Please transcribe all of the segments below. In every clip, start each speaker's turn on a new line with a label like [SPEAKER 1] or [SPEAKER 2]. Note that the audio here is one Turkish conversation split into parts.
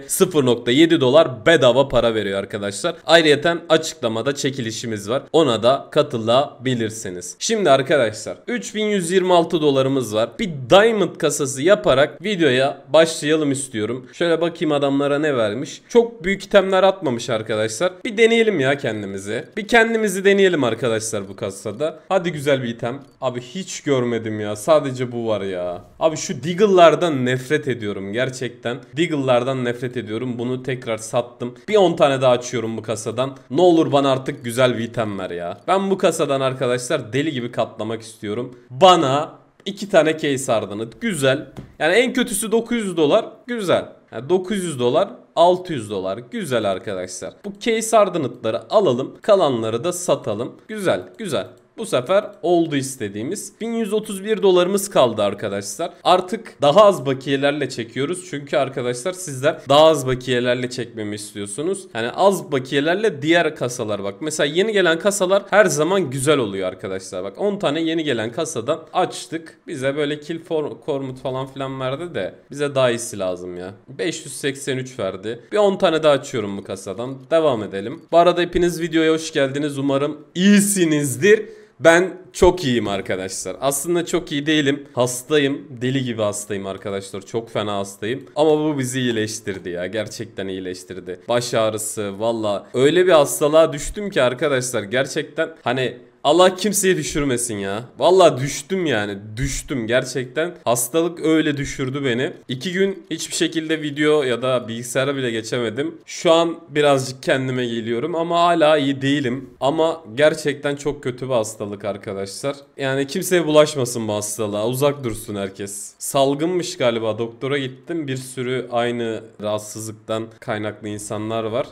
[SPEAKER 1] bize 0.7 dolar bedava para veriyor arkadaşlar. Ayrıca açıklamada çekilişimiz var. Ona da katılabilirsiniz. Şimdi arkadaşlar 3126 dolarımız var. Bir diamond kasası yaparak videoya başlayalım istiyorum. Şöyle bakayım adamlara ne vermiş. Çok büyük itemler atmamış arkadaşlar. Bir deneyelim ya kendimizi. Bir kendimizi deneyelim arkadaşlar bu kasada. Hadi güzel bir item. Abi hiç görmedim ya. Sadece bu var ya. Abi şu Deagle'lardan nefret ediyorum gerçekten. Deagle'lardan nefret nefret ediyorum. Bunu tekrar sattım. Bir 10 tane daha açıyorum bu kasadan. Ne olur bana artık güzel bir ver ya. Ben bu kasadan arkadaşlar deli gibi katlamak istiyorum. Bana iki tane case ardını. Güzel. Yani en kötüsü 900 dolar. Güzel. Yani 900 dolar 600 dolar. Güzel arkadaşlar. Bu case ardınıtları alalım. Kalanları da satalım. Güzel. Güzel. Bu sefer oldu istediğimiz. 1131 dolarımız kaldı arkadaşlar. Artık daha az bakiyelerle çekiyoruz. Çünkü arkadaşlar sizler daha az bakiyelerle çekmemi istiyorsunuz. Yani az bakiyelerle diğer kasalar bak. Mesela yeni gelen kasalar her zaman güzel oluyor arkadaşlar. Bak 10 tane yeni gelen kasadan açtık. Bize böyle kill for, kormut falan filan verdi de bize daha iyisi lazım ya. 583 verdi. Bir 10 tane daha açıyorum bu kasadan. Devam edelim. Bu arada hepiniz videoya hoş geldiniz. Umarım iyisinizdir. Ben çok iyiyim arkadaşlar. Aslında çok iyi değilim. Hastayım. Deli gibi hastayım arkadaşlar. Çok fena hastayım. Ama bu bizi iyileştirdi ya. Gerçekten iyileştirdi. Baş ağrısı valla. Öyle bir hastalığa düştüm ki arkadaşlar. Gerçekten hani Allah kimseyi düşürmesin ya. Valla düştüm yani. Düştüm gerçekten. Hastalık öyle düşürdü beni. İki gün hiçbir şekilde video ya da bilgisayara bile geçemedim. Şu an birazcık kendime geliyorum ama hala iyi değilim. Ama gerçekten çok kötü bir hastalık arkadaşlar. Yani kimseye bulaşmasın bu hastalığa. Uzak dursun herkes. Salgınmış galiba. Doktora gittim. Bir sürü aynı rahatsızlıktan kaynaklı insanlar var.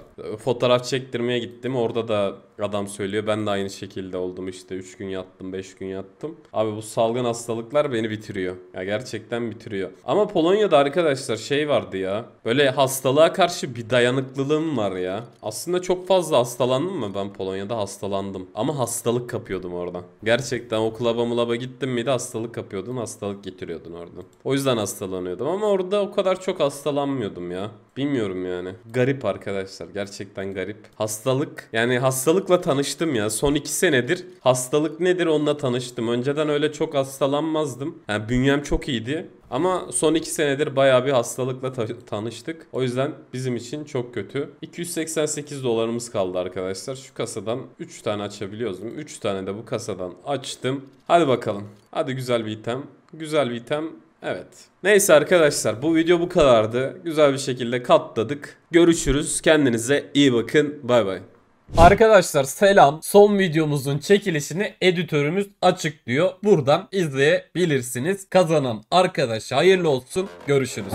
[SPEAKER 1] Fotoğraf çektirmeye gittim. Orada da adam söylüyor. Ben de aynı şekilde oldum oldum işte 3 gün yattım 5 gün yattım. Abi bu salgın hastalıklar beni bitiriyor. Ya gerçekten bitiriyor. Ama Polonya'da arkadaşlar şey vardı ya. Böyle hastalığa karşı bir dayanıklılığım var ya. Aslında çok fazla hastalandım mı ben Polonya'da hastalandım. Ama hastalık kapıyordum oradan. Gerçekten o klaba mulaba gittim miydi hastalık kapıyordun hastalık getiriyordun oradan. O yüzden hastalanıyordum ama orada o kadar çok hastalanmıyordum ya. Bilmiyorum yani. Garip arkadaşlar. Gerçekten garip. Hastalık. Yani hastalıkla tanıştım ya. Son iki senedir hastalık nedir onunla tanıştım. Önceden öyle çok hastalanmazdım. Yani bünyem çok iyiydi. Ama son iki senedir baya bir hastalıkla ta- tanıştık. O yüzden bizim için çok kötü. 288 dolarımız kaldı arkadaşlar. Şu kasadan 3 tane açabiliyordum 3 tane de bu kasadan açtım. Hadi bakalım. Hadi güzel bir item. Güzel bir item. Evet. Neyse arkadaşlar bu video bu kadardı. Güzel bir şekilde katladık. Görüşürüz. Kendinize iyi bakın. Bay bay. Arkadaşlar selam. Son videomuzun çekilişini editörümüz açıklıyor. Buradan izleyebilirsiniz. Kazanan arkadaş hayırlı olsun. Görüşürüz.